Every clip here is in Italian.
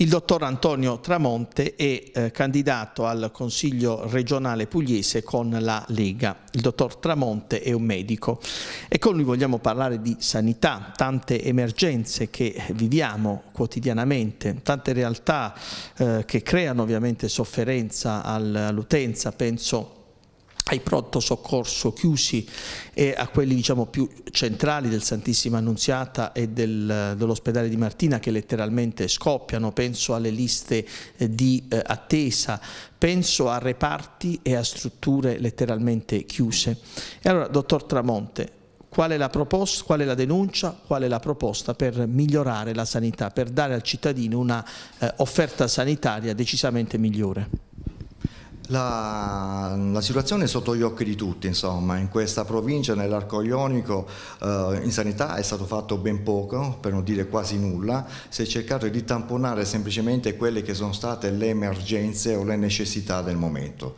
Il dottor Antonio Tramonte è eh, candidato al Consiglio regionale pugliese con la Lega. Il dottor Tramonte è un medico e con lui vogliamo parlare di sanità, tante emergenze che viviamo quotidianamente, tante realtà eh, che creano ovviamente sofferenza all'utenza, penso ai pronto soccorso chiusi e a quelli diciamo, più centrali del Santissima Annunziata e del, dell'ospedale di Martina che letteralmente scoppiano, penso alle liste eh, di eh, attesa, penso a reparti e a strutture letteralmente chiuse. E allora, dottor Tramonte, qual è la, proposta, qual è la denuncia, qual è la proposta per migliorare la sanità, per dare al cittadino una eh, offerta sanitaria decisamente migliore? La, la, situazione è sotto gli occhi di tutti, insomma, in questa provincia, nell'arco ionico, eh, in sanità è stato fatto ben poco, per non dire quasi nulla, si è cercato di tamponare semplicemente quelle che sono state le emergenze o le necessità del momento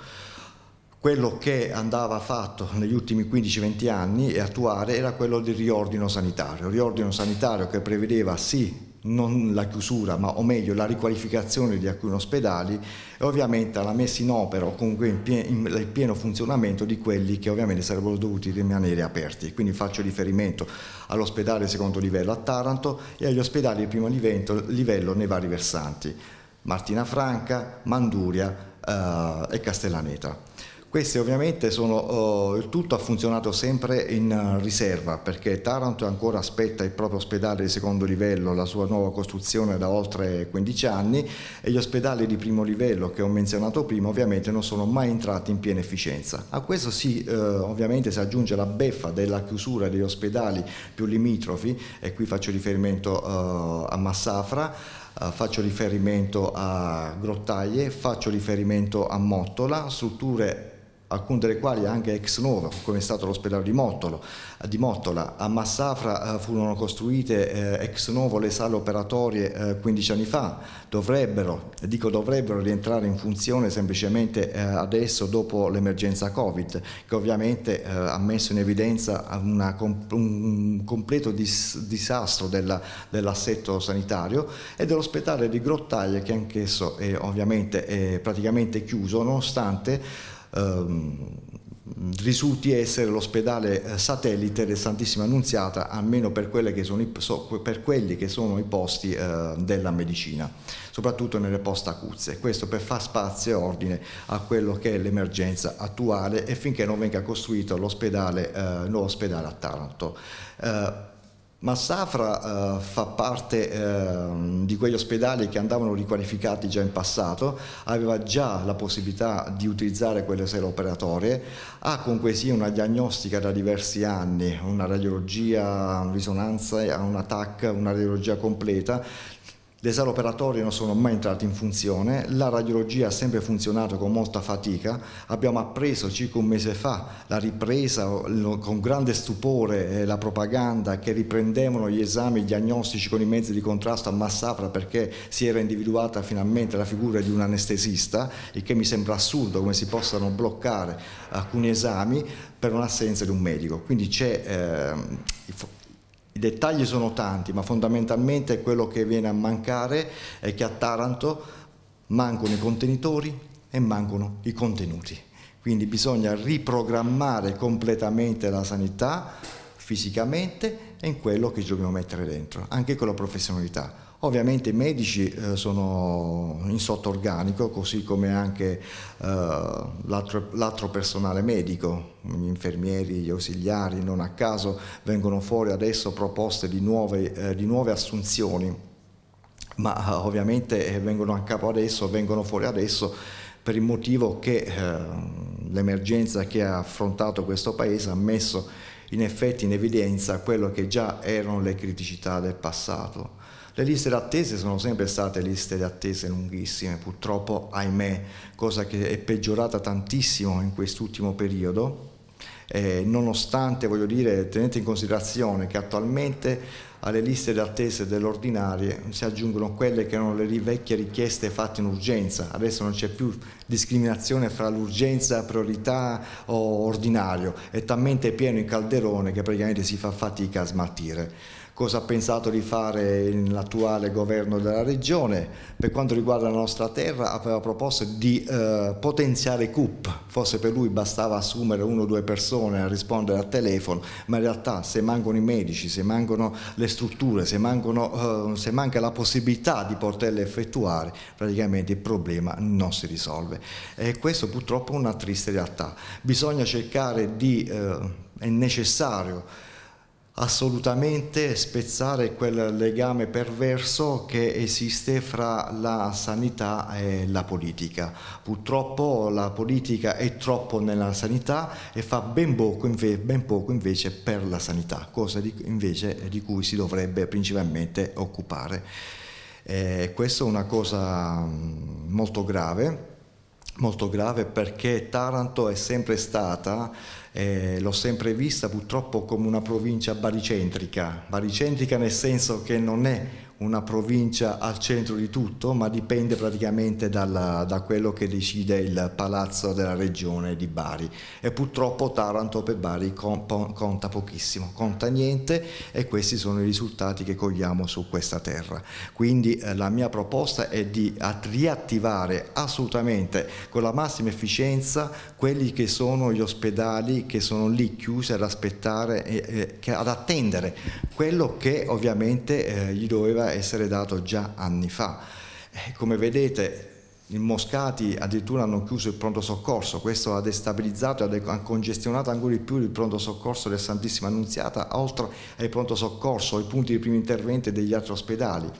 quello che andava fatto negli ultimi 15-20 anni e attuare era quello del riordino sanitario, riordino sanitario che prevedeva sì non la chiusura, ma o meglio la riqualificazione di alcuni ospedali e ovviamente alla messa in opera o comunque in pieno, in pieno funzionamento di quelli che ovviamente sarebbero dovuti rimanere aperti. Quindi faccio riferimento all'ospedale secondo livello a Taranto e agli ospedali di primo livello, livello nei vari versanti, Martina Franca, Manduria eh, e Castellaneta. Queste ovviamente sono, eh, il tutto ha funzionato sempre in eh, riserva perché Taranto ancora aspetta il proprio ospedale di secondo livello, la sua nuova costruzione da oltre 15 anni e gli ospedali di primo livello che ho menzionato prima ovviamente non sono mai entrati in piena efficienza. A questo si, eh, ovviamente si aggiunge la beffa della chiusura degli ospedali più limitrofi e qui faccio riferimento eh, a Massafra. Uh, faccio riferimento a Grottaglie, faccio riferimento a Mottola, strutture alcune delle quali anche ex novo, come è stato l'ospedale di, Mottolo, eh, di Mottola. A Massafra eh, furono costruite eh, ex novo le sale operatorie 15 anni fa, dovrebbero, dico dovrebbero rientrare in funzione semplicemente adesso dopo l'emergenza Covid, che ovviamente ha messo in evidenza una, un completo dis, disastro dell'assetto sanitario e dell'ospedale di Grottaglie che anch'esso è ovviamente è praticamente chiuso nonostante Ehm, risulti essere l'ospedale eh, satellite del Santissima Annunziata, almeno per, che sono, per quelli che sono i posti eh, della medicina, soprattutto nelle post acuzze. Questo per far spazio e ordine a quello che è l'emergenza attuale e finché non venga costruito l'ospedale, eh, nuovo ospedale a Taranto ma Safra eh, fa parte eh, di quegli ospedali che andavano riqualificati già in passato, aveva già la possibilità di utilizzare quelle sere operatorie, ha comunque sì una diagnostica da diversi anni, una radiologia, risonanza, un TAC, una radiologia completa le sale operatorie non sono mai entrate in funzione, la radiologia ha sempre funzionato con molta fatica, abbiamo appreso circa un mese fa la ripresa con grande stupore eh, la propaganda che riprendevano gli esami diagnostici con i mezzi di contrasto a Massafra perché si era individuata finalmente la figura di un anestesista, il che mi sembra assurdo come si possano bloccare alcuni esami per un'assenza di un medico. Quindi c'è... Eh, i dettagli sono tanti, ma fondamentalmente quello che viene a mancare è che a Taranto mancano i contenitori e mancano i contenuti. Quindi bisogna riprogrammare completamente la sanità fisicamente e in quello che ci dobbiamo mettere dentro, anche con la professionalità. Ovviamente i medici eh, sono in sotto organico, così come anche eh, l'altro, personale medico, gli infermieri, gli ausiliari, non a caso vengono fuori adesso proposte di nuove, eh, di nuove assunzioni, ma eh, ovviamente eh, vengono a capo adesso, vengono fuori adesso per il motivo che eh, l'emergenza che ha affrontato questo Paese ha messo in effetti in evidenza quello che già erano le criticità del passato le liste d'attesa sono sempre state liste d'attesa lunghissime, purtroppo, ahimè, cosa che è peggiorata tantissimo in quest'ultimo periodo. Eh, nonostante, voglio dire, tenete in considerazione che attualmente alle liste d'attesa dell'ordinario si aggiungono quelle che erano le vecchie richieste fatte in urgenza, adesso non c'è più discriminazione fra l'urgenza, priorità o ordinario, è talmente pieno il calderone che praticamente si fa fatica a smaltire cosa ha pensato di fare l'attuale governo della regione. Per quanto riguarda la nostra terra aveva proposto di eh, potenziare CUP, forse per lui bastava assumere uno o due persone a rispondere al telefono, ma in realtà se mancano i medici, se mancano le strutture, se, mancano, eh, se manca la possibilità di poterle effettuare, praticamente il problema non si risolve. E questo purtroppo è una triste realtà. Bisogna cercare di, eh, è necessario, assolutamente spezzare quel legame perverso che esiste fra la sanità e la politica. Purtroppo la politica è troppo nella sanità e fa ben poco, invece, ben poco invece per la sanità, cosa di, invece di cui si dovrebbe principalmente occupare. Eh, questa è una cosa mm, molto grave molto grave perché Taranto è sempre stata, eh, l'ho sempre vista purtroppo come una provincia baricentrica, baricentrica nel senso che non è una provincia al centro di tutto, ma dipende praticamente dalla, da quello che decide il palazzo della regione di Bari. E purtroppo Taranto per Bari conta pochissimo, conta niente e questi sono i risultati che cogliamo su questa terra. Quindi eh, la mia proposta è di riattivare assolutamente con la massima efficienza quelli che sono gli ospedali che sono lì chiusi ad aspettare, eh, eh, ad attendere quello che ovviamente eh, gli doveva essere dato già anni fa. Eh, come vedete i Moscati addirittura hanno chiuso il pronto soccorso, questo ha destabilizzato e ha congestionato ancora di più il pronto soccorso della Santissima Annunziata, oltre ai pronto soccorso, ai punti di primo intervento degli altri ospedali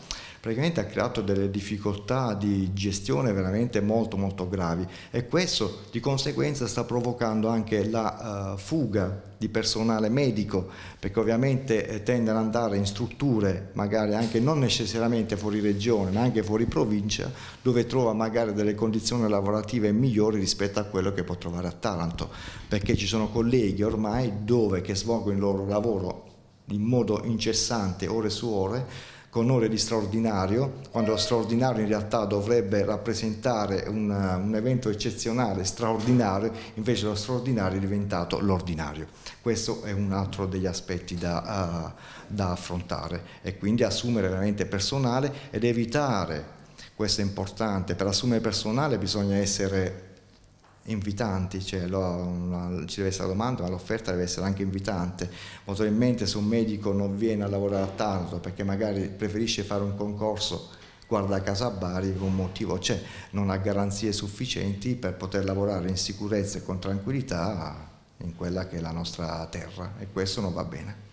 praticamente ha creato delle difficoltà di gestione veramente molto molto gravi e questo di conseguenza sta provocando anche la uh, fuga di personale medico perché ovviamente eh, tende ad andare in strutture magari anche non necessariamente fuori regione ma anche fuori provincia dove trova magari delle condizioni lavorative migliori rispetto a quello che può trovare a Taranto perché ci sono colleghi ormai dove che svolgono il loro lavoro in modo incessante ore su ore con ore di straordinario, quando lo straordinario in realtà dovrebbe rappresentare un, un evento eccezionale, straordinario, invece lo straordinario è diventato l'ordinario. Questo è un altro degli aspetti da, uh, da affrontare e quindi assumere veramente personale ed evitare, questo è importante, per assumere personale bisogna essere invitanti, cioè lo, ci deve essere la domanda, ma l'offerta deve essere anche invitante. Molto in mente se un medico non viene a lavorare a Taranto perché magari preferisce fare un concorso guarda a casa a Bari, un motivo c'è, cioè, non ha garanzie sufficienti per poter lavorare in sicurezza e con tranquillità in quella che è la nostra terra e questo non va bene.